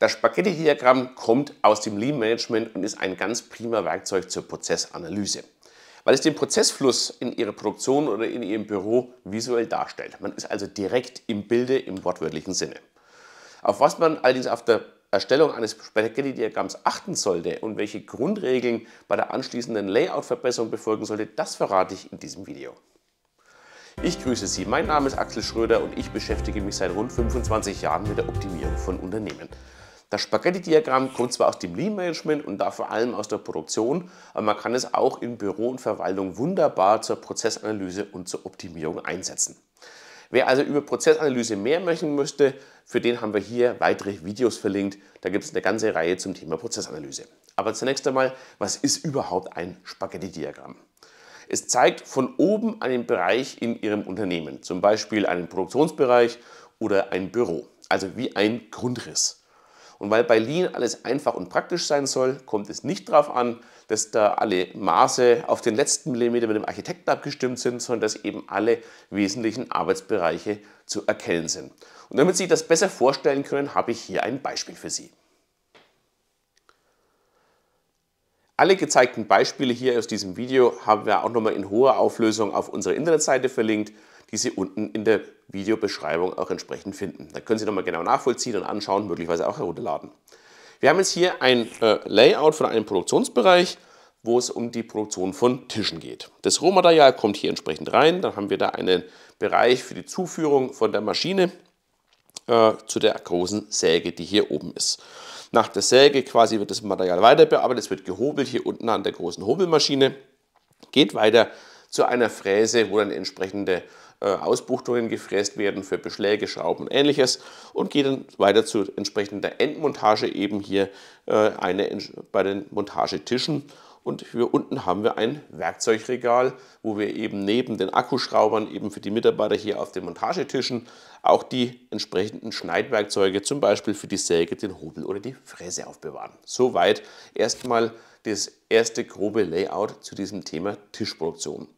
Das Spaghetti-Diagramm kommt aus dem Lean-Management und ist ein ganz prima Werkzeug zur Prozessanalyse, weil es den Prozessfluss in Ihrer Produktion oder in Ihrem Büro visuell darstellt. Man ist also direkt im Bilde im wortwörtlichen Sinne. Auf was man allerdings auf der Erstellung eines Spaghetti-Diagramms achten sollte und welche Grundregeln bei der anschließenden Layout-Verbesserung befolgen sollte, das verrate ich in diesem Video. Ich grüße Sie, mein Name ist Axel Schröder und ich beschäftige mich seit rund 25 Jahren mit der Optimierung von Unternehmen. Das Spaghetti-Diagramm kommt zwar aus dem Lean-Management und da vor allem aus der Produktion, aber man kann es auch in Büro und Verwaltung wunderbar zur Prozessanalyse und zur Optimierung einsetzen. Wer also über Prozessanalyse mehr möchten möchte, für den haben wir hier weitere Videos verlinkt. Da gibt es eine ganze Reihe zum Thema Prozessanalyse. Aber zunächst einmal, was ist überhaupt ein Spaghetti-Diagramm? Es zeigt von oben einen Bereich in Ihrem Unternehmen, zum Beispiel einen Produktionsbereich oder ein Büro, also wie ein Grundriss. Und weil bei Lean alles einfach und praktisch sein soll, kommt es nicht darauf an, dass da alle Maße auf den letzten Millimeter mit dem Architekten abgestimmt sind, sondern dass eben alle wesentlichen Arbeitsbereiche zu erkennen sind. Und damit Sie das besser vorstellen können, habe ich hier ein Beispiel für Sie. Alle gezeigten Beispiele hier aus diesem Video haben wir auch nochmal in hoher Auflösung auf unserer Internetseite verlinkt die Sie unten in der Videobeschreibung auch entsprechend finden. Da können Sie nochmal genau nachvollziehen und anschauen, möglicherweise auch herunterladen. Wir haben jetzt hier ein äh, Layout von einem Produktionsbereich, wo es um die Produktion von Tischen geht. Das Rohmaterial kommt hier entsprechend rein. Dann haben wir da einen Bereich für die Zuführung von der Maschine äh, zu der großen Säge, die hier oben ist. Nach der Säge quasi wird das Material weiter bearbeitet. Es wird gehobelt hier unten an der großen Hobelmaschine. Geht weiter zu einer Fräse, wo dann entsprechende äh, Ausbuchtungen gefräst werden für Beschläge, Schrauben und ähnliches und geht dann weiter zu entsprechender Endmontage eben hier äh, eine bei den Montagetischen und hier unten haben wir ein Werkzeugregal, wo wir eben neben den Akkuschraubern eben für die Mitarbeiter hier auf den Montagetischen auch die entsprechenden Schneidwerkzeuge, zum Beispiel für die Säge, den Hobel oder die Fräse aufbewahren. Soweit erstmal das erste grobe Layout zu diesem Thema Tischproduktion.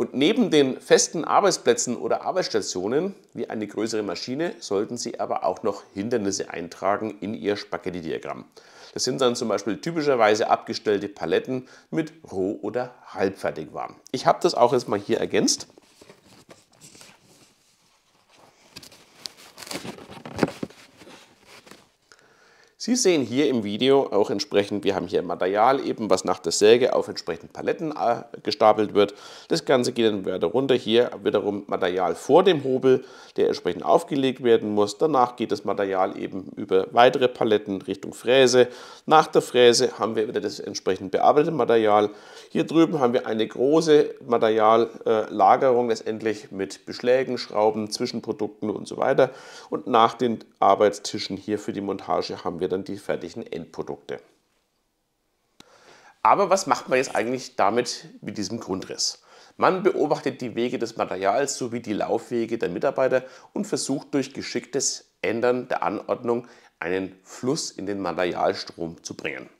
Und neben den festen Arbeitsplätzen oder Arbeitsstationen, wie eine größere Maschine, sollten Sie aber auch noch Hindernisse eintragen in Ihr Spaghetti-Diagramm. Das sind dann zum Beispiel typischerweise abgestellte Paletten mit Roh- oder Halbfertigwaren. Ich habe das auch jetzt mal hier ergänzt. Sie sehen hier im Video auch entsprechend, wir haben hier Material eben, was nach der Säge auf entsprechend Paletten äh, gestapelt wird. Das Ganze geht dann weiter runter. Hier wiederum Material vor dem Hobel, der entsprechend aufgelegt werden muss. Danach geht das Material eben über weitere Paletten Richtung Fräse. Nach der Fräse haben wir wieder das entsprechend bearbeitete Material. Hier drüben haben wir eine große Materiallagerung letztendlich mit Beschlägen, Schrauben, Zwischenprodukten und so weiter. Und nach den Arbeitstischen hier für die Montage haben wir dann die fertigen Endprodukte. Aber was macht man jetzt eigentlich damit mit diesem Grundriss? Man beobachtet die Wege des Materials sowie die Laufwege der Mitarbeiter und versucht durch geschicktes Ändern der Anordnung einen Fluss in den Materialstrom zu bringen.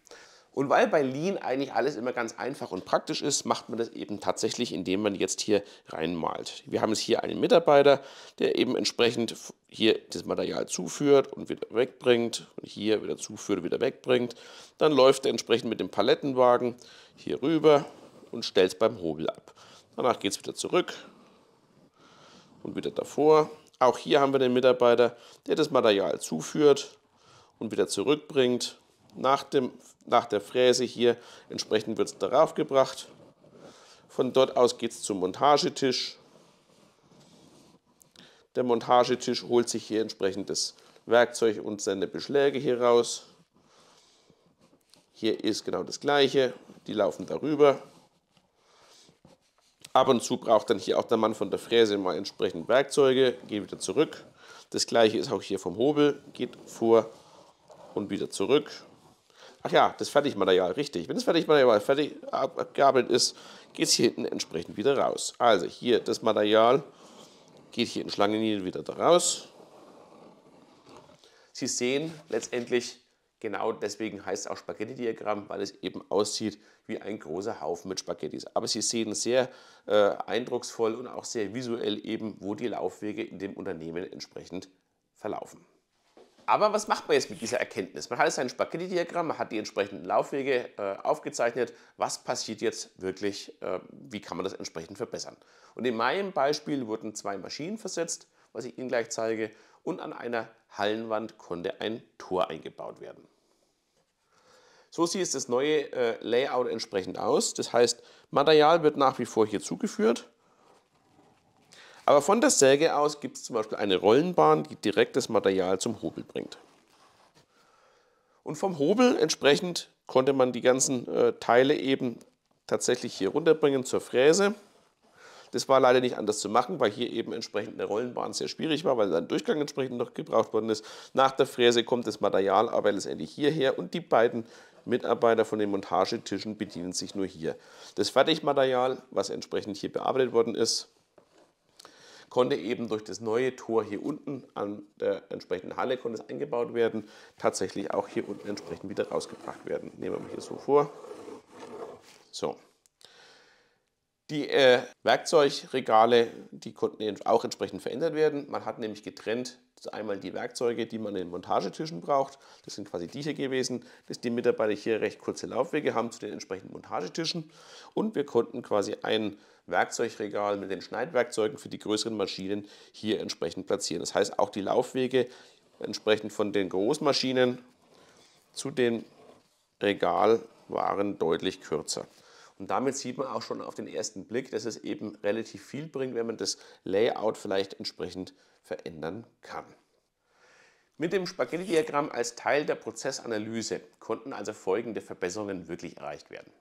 Und weil bei Lean eigentlich alles immer ganz einfach und praktisch ist, macht man das eben tatsächlich, indem man jetzt hier reinmalt. Wir haben jetzt hier einen Mitarbeiter, der eben entsprechend hier das Material zuführt und wieder wegbringt und hier wieder zuführt und wieder wegbringt. Dann läuft er entsprechend mit dem Palettenwagen hier rüber und stellt es beim Hobel ab. Danach geht es wieder zurück und wieder davor. Auch hier haben wir den Mitarbeiter, der das Material zuführt und wieder zurückbringt. Nach, dem, nach der Fräse hier entsprechend wird es darauf gebracht. Von dort aus geht es zum Montagetisch der Montagetisch holt sich hier entsprechend das Werkzeug und seine Beschläge hier raus. Hier ist genau das gleiche, die laufen darüber. Ab und zu braucht dann hier auch der Mann von der Fräse mal entsprechend Werkzeuge, geht wieder zurück. Das gleiche ist auch hier vom Hobel, geht vor und wieder zurück. Ach ja, das Fertigmaterial, richtig. Wenn das Fertigmaterial fertig abgabelt ist, geht es hier hinten entsprechend wieder raus. Also hier das Material geht hier in Schlangenlinien wieder da raus. Sie sehen letztendlich, genau deswegen heißt es auch Spaghetti-Diagramm, weil es eben aussieht wie ein großer Haufen mit Spaghettis. Aber Sie sehen sehr äh, eindrucksvoll und auch sehr visuell eben, wo die Laufwege in dem Unternehmen entsprechend verlaufen. Aber was macht man jetzt mit dieser Erkenntnis? Man hat jetzt ein Spaghetti-Diagramm, man hat die entsprechenden Laufwege äh, aufgezeichnet. Was passiert jetzt wirklich? Äh, wie kann man das entsprechend verbessern? Und in meinem Beispiel wurden zwei Maschinen versetzt, was ich Ihnen gleich zeige. Und an einer Hallenwand konnte ein Tor eingebaut werden. So sieht das neue äh, Layout entsprechend aus. Das heißt, Material wird nach wie vor hier zugeführt. Aber von der Säge aus gibt es zum Beispiel eine Rollenbahn, die direkt das Material zum Hobel bringt. Und vom Hobel entsprechend konnte man die ganzen äh, Teile eben tatsächlich hier runterbringen zur Fräse. Das war leider nicht anders zu machen, weil hier eben entsprechend eine Rollenbahn sehr schwierig war, weil ein Durchgang entsprechend noch gebraucht worden ist. Nach der Fräse kommt das Material aber letztendlich hierher und die beiden Mitarbeiter von den Montagetischen bedienen sich nur hier. Das Fertigmaterial, was entsprechend hier bearbeitet worden ist, konnte eben durch das neue Tor hier unten an der entsprechenden Halle konnte es eingebaut werden, tatsächlich auch hier unten entsprechend wieder rausgebracht werden. Nehmen wir mal hier so vor. So. Die äh, Werkzeugregale, die konnten auch entsprechend verändert werden. Man hat nämlich getrennt einmal die Werkzeuge, die man in den Montagetischen braucht. Das sind quasi die hier gewesen, dass die Mitarbeiter hier recht kurze Laufwege haben zu den entsprechenden Montagetischen. Und wir konnten quasi ein Werkzeugregal mit den Schneidwerkzeugen für die größeren Maschinen hier entsprechend platzieren. Das heißt, auch die Laufwege entsprechend von den Großmaschinen zu dem Regal waren deutlich kürzer. Und damit sieht man auch schon auf den ersten Blick, dass es eben relativ viel bringt, wenn man das Layout vielleicht entsprechend verändern kann. Mit dem Spaghetti-Diagramm als Teil der Prozessanalyse konnten also folgende Verbesserungen wirklich erreicht werden.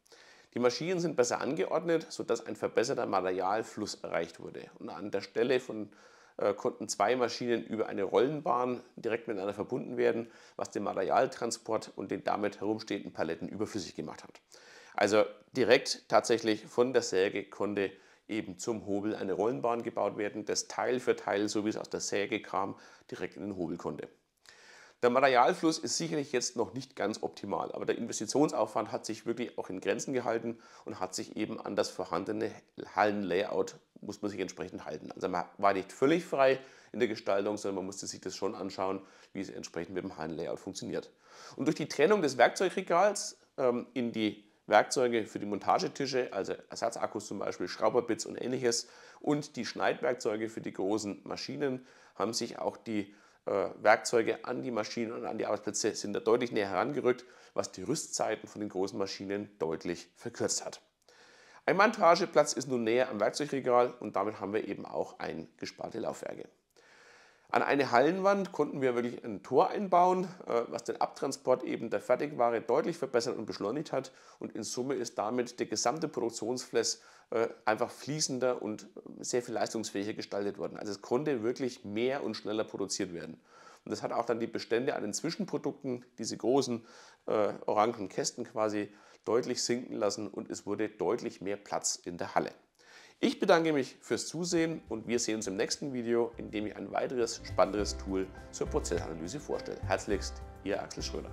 Die Maschinen sind besser angeordnet, sodass ein verbesserter Materialfluss erreicht wurde. Und an der Stelle von äh, konnten zwei Maschinen über eine Rollenbahn direkt miteinander verbunden werden, was den Materialtransport und den damit herumstehenden Paletten überflüssig gemacht hat. Also direkt tatsächlich von der Säge konnte eben zum Hobel eine Rollenbahn gebaut werden, das Teil für Teil, so wie es aus der Säge kam, direkt in den Hobel konnte. Der Materialfluss ist sicherlich jetzt noch nicht ganz optimal, aber der Investitionsaufwand hat sich wirklich auch in Grenzen gehalten und hat sich eben an das vorhandene Hallenlayout, muss man sich entsprechend halten. Also man war nicht völlig frei in der Gestaltung, sondern man musste sich das schon anschauen, wie es entsprechend mit dem Hallenlayout funktioniert. Und durch die Trennung des Werkzeugregals ähm, in die Werkzeuge für die Montagetische, also Ersatzakkus zum Beispiel, Schrauberbits und ähnliches, und die Schneidwerkzeuge für die großen Maschinen haben sich auch die äh, Werkzeuge an die Maschinen und an die Arbeitsplätze sind da deutlich näher herangerückt, was die Rüstzeiten von den großen Maschinen deutlich verkürzt hat. Ein Montageplatz ist nun näher am Werkzeugregal und damit haben wir eben auch eingesparte Laufwerke. An eine Hallenwand konnten wir wirklich ein Tor einbauen, äh, was den Abtransport eben der Fertigware deutlich verbessert und beschleunigt hat. Und in Summe ist damit der gesamte Produktionsflash äh, einfach fließender und sehr viel leistungsfähiger gestaltet worden. Also es konnte wirklich mehr und schneller produziert werden. Und das hat auch dann die Bestände an den Zwischenprodukten, diese großen äh, orangen Kästen quasi, deutlich sinken lassen und es wurde deutlich mehr Platz in der Halle. Ich bedanke mich fürs Zusehen und wir sehen uns im nächsten Video, in dem ich ein weiteres spannendes Tool zur Prozessanalyse vorstelle. Herzlichst, Ihr Axel Schröder.